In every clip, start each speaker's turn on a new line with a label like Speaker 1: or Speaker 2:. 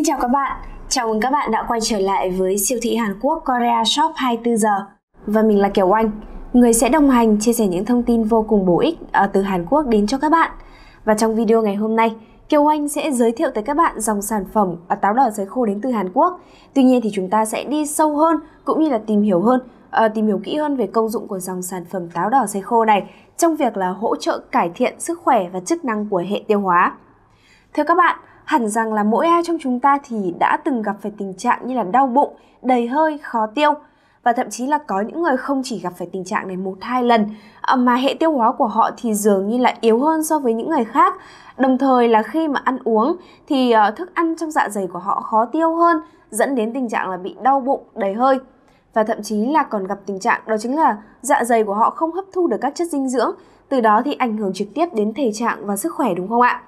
Speaker 1: Xin chào các bạn, chào mừng các bạn đã quay trở lại với siêu thị Hàn Quốc Korea Shop 24 giờ và mình là Kiều Oanh người sẽ đồng hành chia sẻ những thông tin vô cùng bổ ích à, từ Hàn Quốc đến cho các bạn. Và trong video ngày hôm nay, Kiều Oanh sẽ giới thiệu tới các bạn dòng sản phẩm à, táo đỏ sấy khô đến từ Hàn Quốc. Tuy nhiên thì chúng ta sẽ đi sâu hơn cũng như là tìm hiểu hơn À, tìm hiểu kỹ hơn về công dụng của dòng sản phẩm táo đỏ sấy khô này trong việc là hỗ trợ cải thiện sức khỏe và chức năng của hệ tiêu hóa. Thưa các bạn, hẳn rằng là mỗi ai trong chúng ta thì đã từng gặp phải tình trạng như là đau bụng, đầy hơi, khó tiêu và thậm chí là có những người không chỉ gặp phải tình trạng này một hai lần ờ, mà hệ tiêu hóa của họ thì dường như là yếu hơn so với những người khác đồng thời là khi mà ăn uống thì ờ, thức ăn trong dạ dày của họ khó tiêu hơn dẫn đến tình trạng là bị đau bụng đầy hơi và thậm chí là còn gặp tình trạng đó chính là dạ dày của họ không hấp thu được các chất dinh dưỡng từ đó thì ảnh hưởng trực tiếp đến thể trạng và sức khỏe đúng không ạ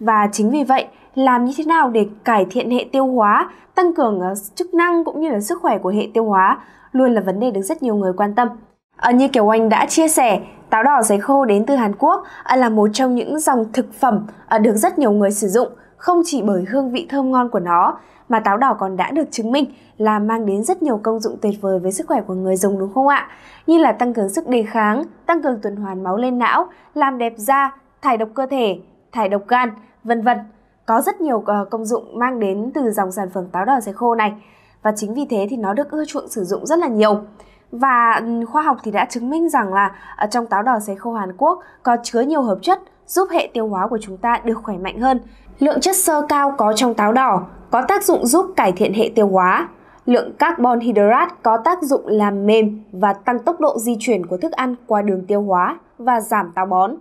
Speaker 1: và chính vì vậy làm như thế nào để cải thiện hệ tiêu hóa, tăng cường ờ, chức năng cũng như là sức khỏe của hệ tiêu hóa luôn là vấn đề được rất nhiều người quan tâm. À, như kiểu Anh đã chia sẻ, táo đỏ giấy khô đến từ Hàn Quốc à, là một trong những dòng thực phẩm à, được rất nhiều người sử dụng, không chỉ bởi hương vị thơm ngon của nó, mà táo đỏ còn đã được chứng minh là mang đến rất nhiều công dụng tuyệt vời với sức khỏe của người dùng đúng không ạ? Như là tăng cường sức đề kháng, tăng cường tuần hoàn máu lên não, làm đẹp da, thải độc cơ thể, thải độc gan, vân vân có rất nhiều ờ, công dụng mang đến từ dòng sản phẩm táo đỏ sấy khô này và chính vì thế thì nó được ưa chuộng sử dụng rất là nhiều và ừ, khoa học thì đã chứng minh rằng là ở ờ, trong táo đỏ sấy khô Hàn Quốc có chứa nhiều hợp chất giúp hệ tiêu hóa của chúng ta được khỏe mạnh hơn. Lượng chất xơ cao có trong táo đỏ có tác dụng giúp cải thiện hệ tiêu hóa. Lượng carbon hydrate có tác dụng làm mềm và tăng tốc độ di chuyển của thức ăn qua đường tiêu hóa và giảm táo bón.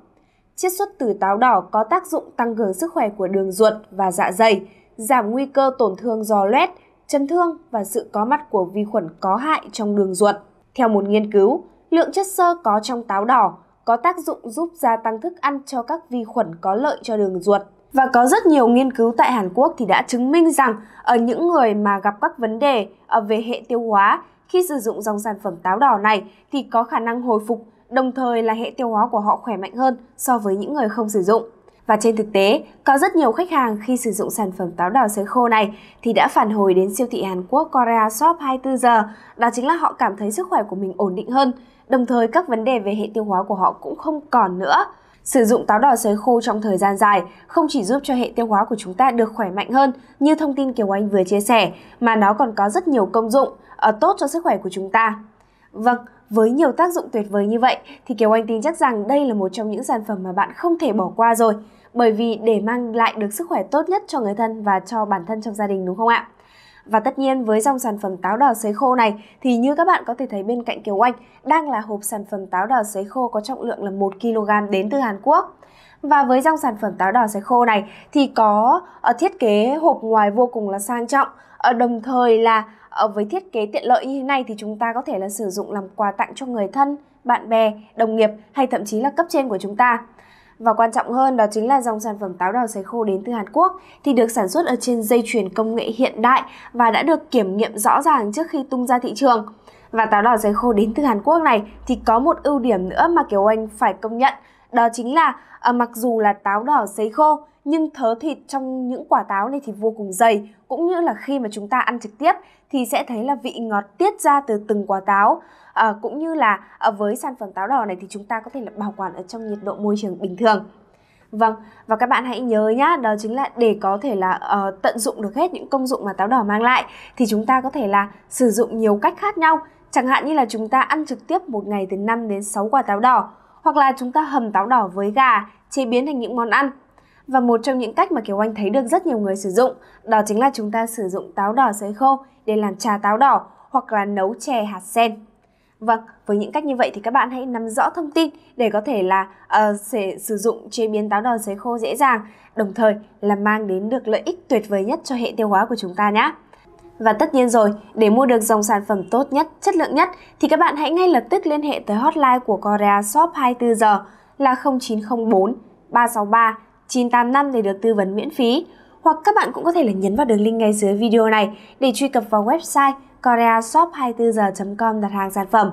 Speaker 1: Chiết xuất từ táo đỏ có tác dụng tăng cường sức khỏe của đường ruột và dạ dày, giảm nguy cơ tổn thương do loét, chấn thương và sự có mặt của vi khuẩn có hại trong đường ruột. Theo một nghiên cứu, lượng chất xơ có trong táo đỏ có tác dụng giúp gia tăng thức ăn cho các vi khuẩn có lợi cho đường ruột. Và có rất nhiều nghiên cứu tại Hàn Quốc thì đã chứng minh rằng ở những người mà gặp các vấn đề ở về hệ tiêu hóa khi sử dụng dòng sản phẩm táo đỏ này thì có khả năng hồi phục đồng thời là hệ tiêu hóa của họ khỏe mạnh hơn so với những người không sử dụng. Và trên thực tế, có rất nhiều khách hàng khi sử dụng sản phẩm táo đỏ sấy khô này thì đã phản hồi đến siêu thị Hàn Quốc Korea Shop 24 giờ, đó chính là họ cảm thấy sức khỏe của mình ổn định hơn, đồng thời các vấn đề về hệ tiêu hóa của họ cũng không còn nữa. Sử dụng táo đỏ sấy khô trong thời gian dài không chỉ giúp cho hệ tiêu hóa của chúng ta được khỏe mạnh hơn như thông tin Kiều Anh vừa chia sẻ, mà nó còn có rất nhiều công dụng, ở ờ, tốt cho sức khỏe của chúng ta. Vâng, với nhiều tác dụng tuyệt vời như vậy thì Kiều Anh tin chắc rằng đây là một trong những sản phẩm mà bạn không thể bỏ qua rồi bởi vì để mang lại được sức khỏe tốt nhất cho người thân và cho bản thân trong gia đình đúng không ạ? Và tất nhiên với dòng sản phẩm táo đỏ sấy khô này thì như các bạn có thể thấy bên cạnh Kiều Anh đang là hộp sản phẩm táo đỏ sấy khô có trọng lượng là 1kg đến từ Hàn Quốc. Và với dòng sản phẩm táo đỏ sấy khô này thì có ờ, thiết kế hộp ngoài vô cùng là sang trọng, ờ, đồng thời là ờ, với thiết kế tiện lợi như thế này thì chúng ta có thể là sử dụng làm quà tặng cho người thân, bạn bè, đồng nghiệp hay thậm chí là cấp trên của chúng ta. Và quan trọng hơn đó chính là dòng sản phẩm táo đỏ sấy khô đến từ Hàn Quốc thì được sản xuất ở trên dây chuyền công nghệ hiện đại và đã được kiểm nghiệm rõ ràng trước khi tung ra thị trường. Và táo đỏ sấy khô đến từ Hàn Quốc này thì có một ưu điểm nữa mà Kiều Anh phải công nhận đó chính là à, mặc dù là táo đỏ sấy khô nhưng thớ thịt trong những quả táo này thì vô cùng dày cũng như là khi mà chúng ta ăn trực tiếp thì sẽ thấy là vị ngọt tiết ra từ từng quả táo à, cũng như là à, với sản phẩm táo đỏ này thì chúng ta có thể là bảo quản ở trong nhiệt độ môi trường bình thường Vâng, và các bạn hãy nhớ nhá, đó chính là để có thể là uh, tận dụng được hết những công dụng mà táo đỏ mang lại thì chúng ta có thể là sử dụng nhiều cách khác nhau. Chẳng hạn như là chúng ta ăn trực tiếp một ngày từ 5 đến 6 quả táo đỏ hoặc là chúng ta hầm táo đỏ với gà, chế biến thành những món ăn. Và một trong những cách mà Kiều Anh thấy được rất nhiều người sử dụng, đó chính là chúng ta sử dụng táo đỏ sấy khô để làm trà táo đỏ hoặc là nấu chè hạt sen. Vâng, với những cách như vậy thì các bạn hãy nắm rõ thông tin để có thể là uh, sẽ sử dụng chế biến táo đỏ sấy khô dễ dàng, đồng thời là mang đến được lợi ích tuyệt vời nhất cho hệ tiêu hóa của chúng ta nhé. Và tất nhiên rồi, để mua được dòng sản phẩm tốt nhất, chất lượng nhất thì các bạn hãy ngay lập tức liên hệ tới hotline của Korea Shop 24 giờ là 0904 363 985 để được tư vấn miễn phí. Hoặc các bạn cũng có thể là nhấn vào đường link ngay dưới video này để truy cập vào website koreashop 24 h com đặt hàng sản phẩm.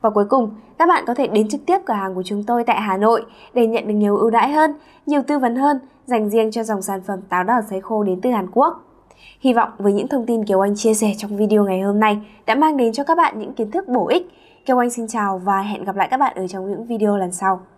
Speaker 1: Và cuối cùng, các bạn có thể đến trực tiếp cửa hàng của chúng tôi tại Hà Nội để nhận được nhiều ưu đãi hơn, nhiều tư vấn hơn dành riêng cho dòng sản phẩm táo đỏ sấy khô đến từ Hàn Quốc. Hy vọng với những thông tin Kiều Anh chia sẻ trong video ngày hôm nay đã mang đến cho các bạn những kiến thức bổ ích. Kiều Anh xin chào và hẹn gặp lại các bạn ở trong những video lần sau.